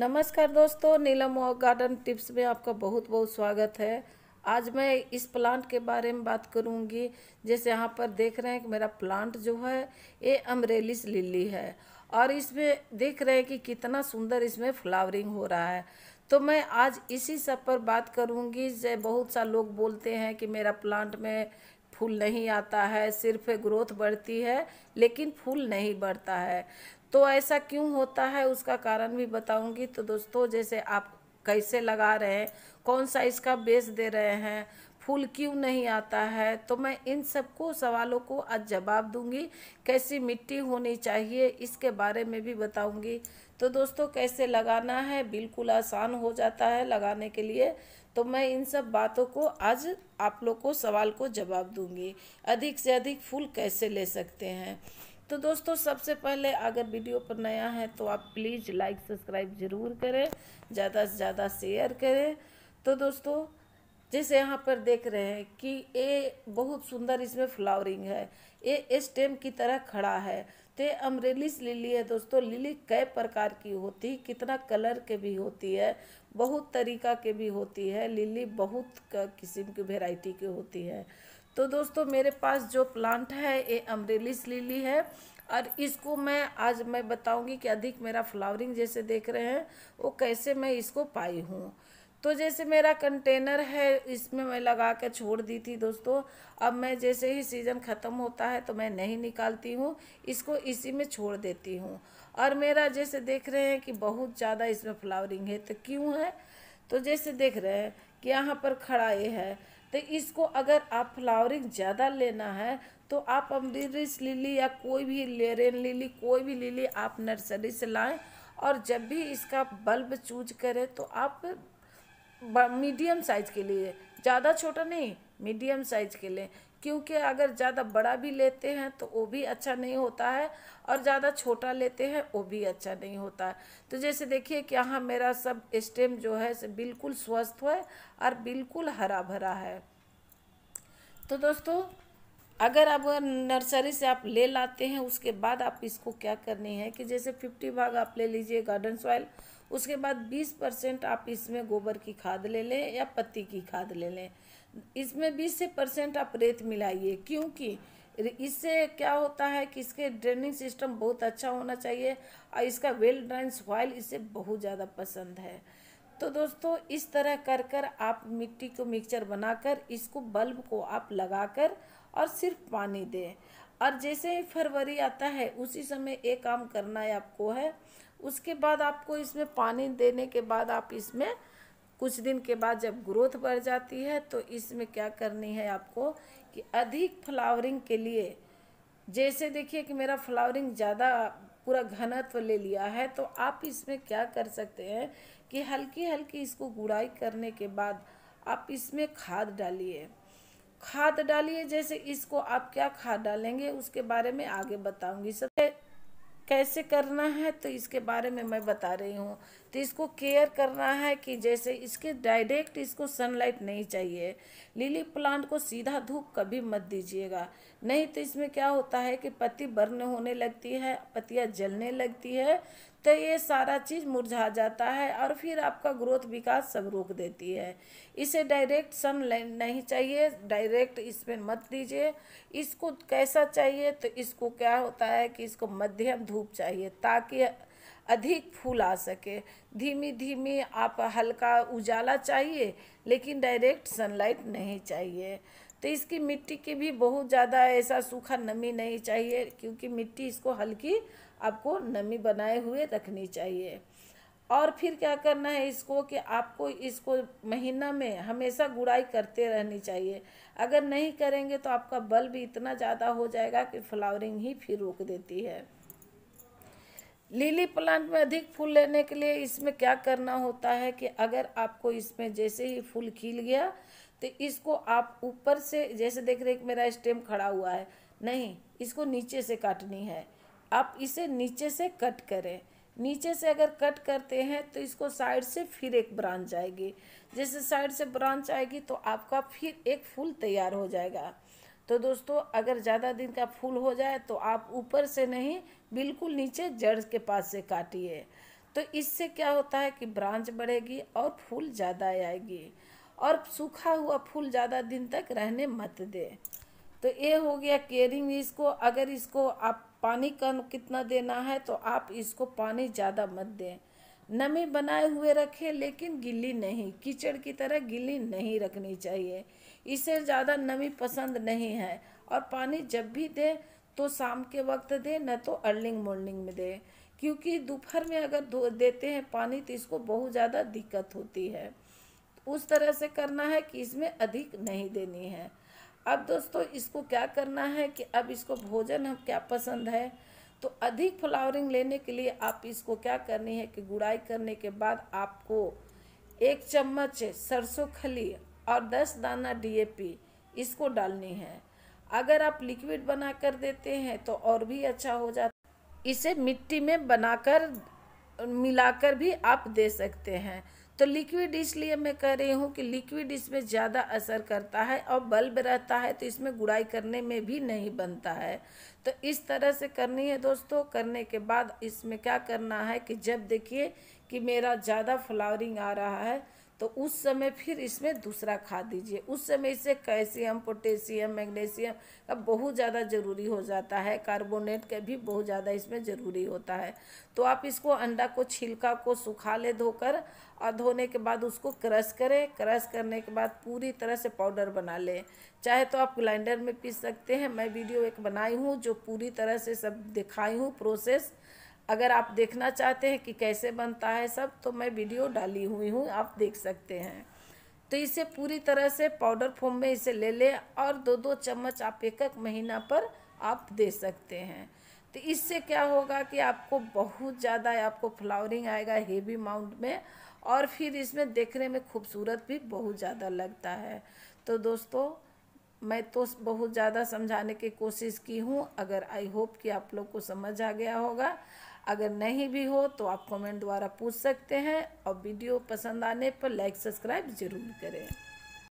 नमस्कार दोस्तों नीलम garden tips में आपका बहुत बहुत स्वागत है आज मैं इस प्लांट के बारे में बात करूंगी जैसे यहाँ पर देख रहे हैं कि मेरा प्लांट जो है ये अमरेलिस लिली है और इसमें देख रहे हैं कि कितना सुंदर इसमें फ्लावरिंग हो रहा है तो मैं आज इसी सब पर बात करूंगी जो बहुत सा लोग बोलते हैं कि मेरा प्लांट में फूल नहीं आता है सिर्फ ग्रोथ बढ़ती है लेकिन फूल नहीं बढ़ता है तो ऐसा क्यों होता है उसका कारण भी बताऊंगी तो दोस्तों जैसे आप कैसे लगा रहे हैं कौन सा इसका बेस दे रहे हैं फूल क्यों नहीं आता है तो मैं इन सबको सवालों को आज जवाब दूंगी कैसी मिट्टी होनी चाहिए इसके बारे में भी बताऊंगी तो दोस्तों कैसे लगाना है बिल्कुल आसान हो जाता है लगाने के लिए तो मैं इन सब बातों को आज आप लोग को सवाल को जवाब दूंगी अधिक से अधिक फूल कैसे ले सकते हैं तो दोस्तों सबसे पहले अगर वीडियो पर नया है तो आप प्लीज़ लाइक सब्सक्राइब ज़रूर करें ज़्यादा से ज़्यादा शेयर करें तो दोस्तों जैसे यहाँ पर देख रहे हैं कि ये बहुत सुंदर इसमें फ्लावरिंग है ये स्टेम की तरह खड़ा है तो ये अमरेलिस लिली है दोस्तों लिली कई प्रकार की होती कितना कलर के भी होती है बहुत तरीका के भी होती है लिली बहुत किस्म की वेराइटी की होती है तो दोस्तों मेरे पास जो प्लांट है ये अमरेलीस लिली है और इसको मैं आज मैं बताऊंगी कि अधिक मेरा फ्लावरिंग जैसे देख रहे हैं वो कैसे मैं इसको पाई हूँ तो जैसे मेरा कंटेनर है इसमें मैं लगा के छोड़ दी थी दोस्तों अब मैं जैसे ही सीज़न ख़त्म होता है तो मैं नहीं निकालती हूँ इसको इसी में छोड़ देती हूँ और मेरा जैसे देख रहे हैं कि बहुत ज़्यादा इसमें फ्लावरिंग है तो क्यों है तो जैसे देख रहे हैं कि यहाँ पर खड़ा ये है तो इसको अगर आप फ्लावरिंग ज़्यादा लेना है तो आप अम्बरीश लिली या कोई भी लेरेन लिली कोई भी लिली आप नर्सरी से लाएं और जब भी इसका बल्ब चूज करें तो आप मीडियम साइज़ के लिए ज़्यादा छोटा नहीं मीडियम साइज़ के लें क्योंकि अगर ज़्यादा बड़ा भी लेते हैं तो वो भी अच्छा नहीं होता है और ज़्यादा छोटा लेते हैं वो भी अच्छा नहीं होता है तो जैसे देखिए कि यहाँ मेरा सब स्टेम जो है बिल्कुल स्वस्थ है और बिल्कुल हरा भरा है तो दोस्तों अगर आप नर्सरी से आप ले लाते हैं उसके बाद आप इसको क्या करनी है कि जैसे फिफ्टी भाग आप ले लीजिए गार्डन सॉइल उसके बाद बीस परसेंट आप इसमें गोबर की खाद ले लें या पत्ती की खाद ले लें इसमें बीस से परसेंट आप रेत मिलाइए क्योंकि इससे क्या होता है कि इसके ड्रेनिंग सिस्टम बहुत अच्छा होना चाहिए और इसका वेल ड्रेन सॉइल इसे बहुत ज़्यादा पसंद है तो दोस्तों इस तरह कर कर आप मिट्टी को मिक्सचर बनाकर इसको बल्ब को आप लगाकर और सिर्फ पानी दें और जैसे ही फरवरी आता है उसी समय एक काम करना है आपको है उसके बाद आपको इसमें पानी देने के बाद आप इसमें कुछ दिन के बाद जब ग्रोथ बढ़ जाती है तो इसमें क्या करनी है आपको कि अधिक फ्लावरिंग के लिए जैसे देखिए कि मेरा फ्लावरिंग ज़्यादा पूरा घनत्व ले लिया है तो आप इसमें क्या कर सकते हैं कि हल्की हल्की इसको गुड़ाई करने के बाद आप इसमें खाद डालिए खाद डालिए जैसे इसको आप क्या खाद डालेंगे उसके बारे में आगे बताऊंगी सबसे कैसे करना है तो इसके बारे में मैं बता रही हूँ तो इसको केयर करना है कि जैसे इसके डायरेक्ट इसको सनलाइट नहीं चाहिए लिली प्लांट को सीधा धूप कभी मत दीजिएगा नहीं तो इसमें क्या होता है कि पति बर्न होने लगती है पत्तियाँ जलने लगती है तो ये सारा चीज़ मुरझा जाता है और फिर आपका ग्रोथ विकास सब रोक देती है इसे डायरेक्ट सन नहीं चाहिए डायरेक्ट इसमें मत दीजिए इसको कैसा चाहिए तो इसको क्या होता है कि इसको मध्यम धूप चाहिए ताकि अधिक फूल आ सके धीमी धीमी आप हल्का उजाला चाहिए लेकिन डायरेक्ट सनलाइट नहीं चाहिए तो इसकी मिट्टी की भी बहुत ज़्यादा ऐसा सूखा नमी नहीं चाहिए क्योंकि मिट्टी इसको हल्की आपको नमी बनाए हुए रखनी चाहिए और फिर क्या करना है इसको कि आपको इसको महीना में हमेशा गुड़ाई करते रहनी चाहिए अगर नहीं करेंगे तो आपका बल भी इतना ज़्यादा हो जाएगा कि फ्लावरिंग ही फिर रोक देती है लिली प्लांट में अधिक फूल लेने के लिए इसमें क्या करना होता है कि अगर आपको इसमें जैसे ही फूल खिल गया तो इसको आप ऊपर से जैसे देख रहे मेरा स्टेम खड़ा हुआ है नहीं इसको नीचे से काटनी है आप इसे नीचे से कट करें नीचे से अगर कट करते हैं तो इसको साइड से फिर एक ब्रांच आएगी जैसे साइड से ब्रांच आएगी तो आपका फिर एक फूल तैयार हो जाएगा तो दोस्तों अगर ज़्यादा दिन का फूल हो जाए तो आप ऊपर से नहीं बिल्कुल नीचे जड़ के पास से काटिए तो इससे क्या होता है कि ब्रांच बढ़ेगी और फूल ज़्यादा आएगी और सूखा हुआ फूल ज़्यादा दिन तक रहने मत दे तो ये हो गया केयरिंग इसको अगर इसको आप पानी कम कितना देना है तो आप इसको पानी ज़्यादा मत दें नमी बनाए हुए रखें लेकिन गिल्ली नहीं कीचड़ की तरह गिल्ली नहीं रखनी चाहिए इसे ज़्यादा नमी पसंद नहीं है और पानी जब भी दें तो शाम के वक्त दें न तो अर्लिंग मॉर्निंग में दें क्योंकि दोपहर में अगर देते हैं पानी तो इसको बहुत ज़्यादा दिक्कत होती है उस तरह से करना है कि इसमें अधिक नहीं देनी है अब दोस्तों इसको क्या करना है कि अब इसको भोजन हम क्या पसंद है तो अधिक फ्लावरिंग लेने के लिए आप इसको क्या करनी है कि गुड़ाई करने के बाद आपको एक चम्मच सरसों खली और दस दाना डीएपी इसको डालनी है अगर आप लिक्विड बना कर देते हैं तो और भी अच्छा हो जाता इसे मिट्टी में बनाकर मिलाकर भी आप दे सकते हैं तो लिक्विड इसलिए मैं कह रही हूँ कि लिक्विड इसमें ज़्यादा असर करता है और बल्ब रहता है तो इसमें गुड़ाई करने में भी नहीं बनता है तो इस तरह से करनी है दोस्तों करने के बाद इसमें क्या करना है कि जब देखिए कि मेरा ज़्यादा फ्लावरिंग आ रहा है तो उस समय फिर इसमें दूसरा खाद दीजिए उस समय इसे कैल्शियम पोटेशियम मैग्नीशियम का बहुत ज़्यादा ज़रूरी हो जाता है कार्बोनेट का भी बहुत ज़्यादा इसमें ज़रूरी होता है तो आप इसको अंडा को छिलका को सुखा ले धोकर और धोने के बाद उसको क्रश करें क्रश करने के बाद पूरी तरह से पाउडर बना लें चाहे तो आप ग्लाइंडर में पीस सकते हैं मैं वीडियो एक बनाई हूँ जो पूरी तरह से सब दिखाई हूँ प्रोसेस अगर आप देखना चाहते हैं कि कैसे बनता है सब तो मैं वीडियो डाली हुई हूँ आप देख सकते हैं तो इसे पूरी तरह से पाउडर फॉर्म में इसे ले लें और दो दो चम्मच आप एक एक महीना पर आप दे सकते हैं तो इससे क्या होगा कि आपको बहुत ज़्यादा आपको फ्लावरिंग आएगा हेवी माउंट में और फिर इसमें देखने में खूबसूरत भी बहुत ज़्यादा लगता है तो दोस्तों मैं तो बहुत ज़्यादा समझाने की कोशिश की हूँ अगर आई होप कि आप लोग को समझ आ गया होगा अगर नहीं भी हो तो आप कमेंट द्वारा पूछ सकते हैं और वीडियो पसंद आने पर लाइक सब्सक्राइब ज़रूर करें